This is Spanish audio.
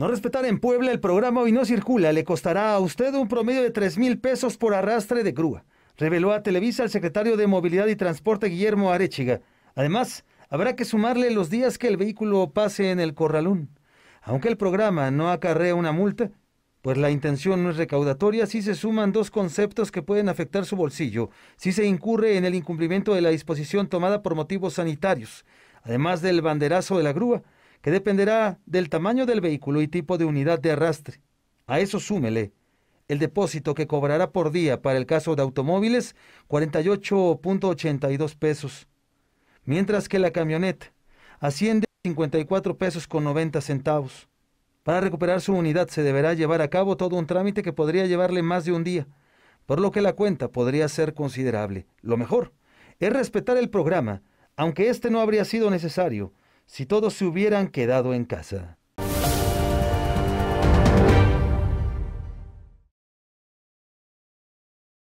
No respetar en Puebla el programa Hoy No Circula le costará a usted un promedio de 3 mil pesos por arrastre de grúa, reveló a Televisa el secretario de Movilidad y Transporte Guillermo Arechiga. Además, habrá que sumarle los días que el vehículo pase en el corralón. Aunque el programa no acarrea una multa, pues la intención no es recaudatoria, si se suman dos conceptos que pueden afectar su bolsillo, si se incurre en el incumplimiento de la disposición tomada por motivos sanitarios, además del banderazo de la grúa, que dependerá del tamaño del vehículo y tipo de unidad de arrastre. A eso súmele el depósito que cobrará por día para el caso de automóviles, 48.82 pesos, mientras que la camioneta asciende a 54 pesos con 90 centavos. Para recuperar su unidad se deberá llevar a cabo todo un trámite que podría llevarle más de un día, por lo que la cuenta podría ser considerable. Lo mejor es respetar el programa, aunque este no habría sido necesario, si todos se hubieran quedado en casa.